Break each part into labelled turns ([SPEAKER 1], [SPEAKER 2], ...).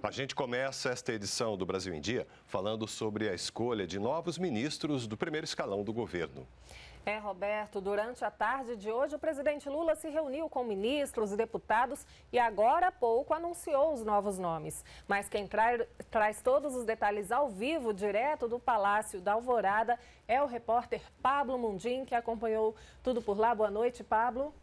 [SPEAKER 1] A gente começa esta edição do Brasil em Dia falando sobre a escolha de novos ministros do primeiro escalão do governo.
[SPEAKER 2] É, Roberto, durante a tarde de hoje, o presidente Lula se reuniu com ministros e deputados e agora há pouco anunciou os novos nomes. Mas quem trai, traz todos os detalhes ao vivo, direto do Palácio da Alvorada, é o repórter Pablo Mundim, que acompanhou tudo por lá. Boa noite, Pablo.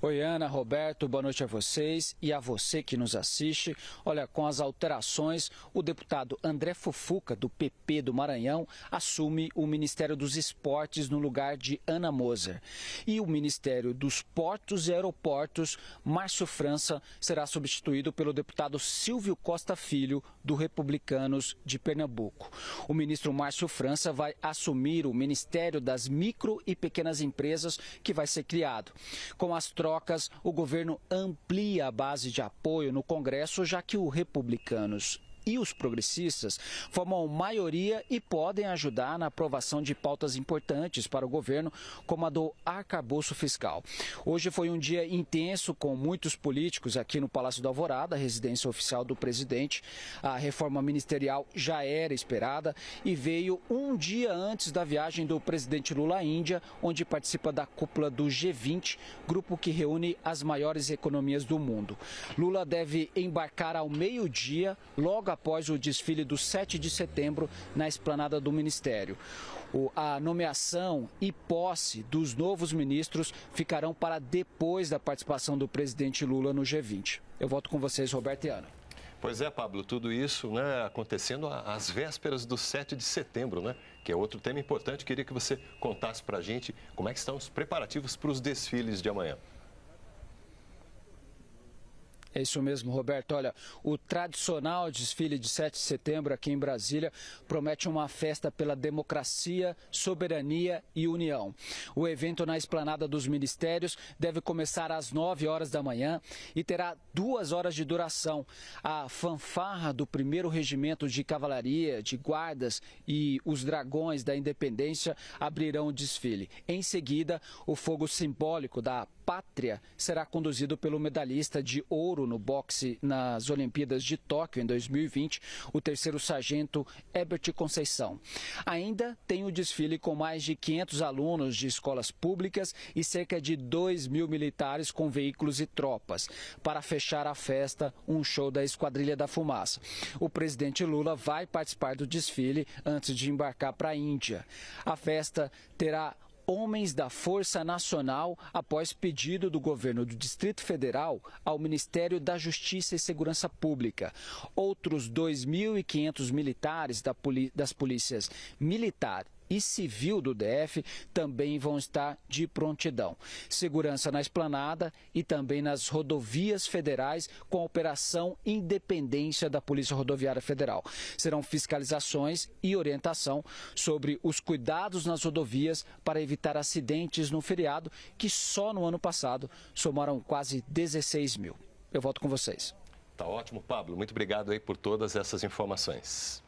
[SPEAKER 3] Oi, Ana, Roberto, boa noite a vocês e a você que nos assiste. Olha, com as alterações, o deputado André Fufuca, do PP do Maranhão, assume o Ministério dos Esportes no lugar de Ana Moser. E o Ministério dos Portos e Aeroportos, Márcio França, será substituído pelo deputado Silvio Costa Filho, do Republicanos de Pernambuco. O ministro Márcio França vai assumir o Ministério das Micro e Pequenas Empresas, que vai ser criado. Com as trocas trocas, o governo amplia a base de apoio no Congresso, já que o Republicanos e os progressistas formam maioria e podem ajudar na aprovação de pautas importantes para o governo, como a do arcabouço fiscal. Hoje foi um dia intenso com muitos políticos aqui no Palácio da Alvorada, residência oficial do presidente. A reforma ministerial já era esperada e veio um dia antes da viagem do presidente Lula à Índia, onde participa da cúpula do G20, grupo que reúne as maiores economias do mundo. Lula deve embarcar ao meio-dia, logo após após o desfile do 7 de setembro na esplanada do Ministério. O, a nomeação e posse dos novos ministros ficarão para depois da participação do presidente Lula no G20. Eu volto com vocês, Roberto e Ana.
[SPEAKER 1] Pois é, Pablo, tudo isso né, acontecendo às vésperas do 7 de setembro, né, que é outro tema importante. Queria que você contasse para a gente como é que estão os preparativos para os desfiles de amanhã.
[SPEAKER 3] É isso mesmo, Roberto. Olha, o tradicional desfile de 7 de setembro aqui em Brasília promete uma festa pela democracia, soberania e união. O evento na esplanada dos ministérios deve começar às 9 horas da manhã e terá duas horas de duração. A fanfarra do primeiro regimento de cavalaria, de guardas e os dragões da independência abrirão o desfile. Em seguida, o fogo simbólico da pátria será conduzido pelo medalhista de ouro no boxe nas Olimpíadas de Tóquio em 2020, o terceiro sargento Ebert Conceição. Ainda tem o desfile com mais de 500 alunos de escolas públicas e cerca de 2 mil militares com veículos e tropas. Para fechar a festa, um show da Esquadrilha da Fumaça. O presidente Lula vai participar do desfile antes de embarcar para a Índia. A festa terá homens da Força Nacional após pedido do governo do Distrito Federal ao Ministério da Justiça e Segurança Pública. Outros 2.500 militares das polícias militar e Civil do DF também vão estar de prontidão. Segurança na esplanada e também nas rodovias federais com a operação Independência da Polícia Rodoviária Federal. Serão fiscalizações e orientação sobre os cuidados nas rodovias para evitar acidentes no feriado, que só no ano passado somaram quase 16 mil. Eu volto com vocês.
[SPEAKER 1] Tá ótimo, Pablo. Muito obrigado aí por todas essas informações.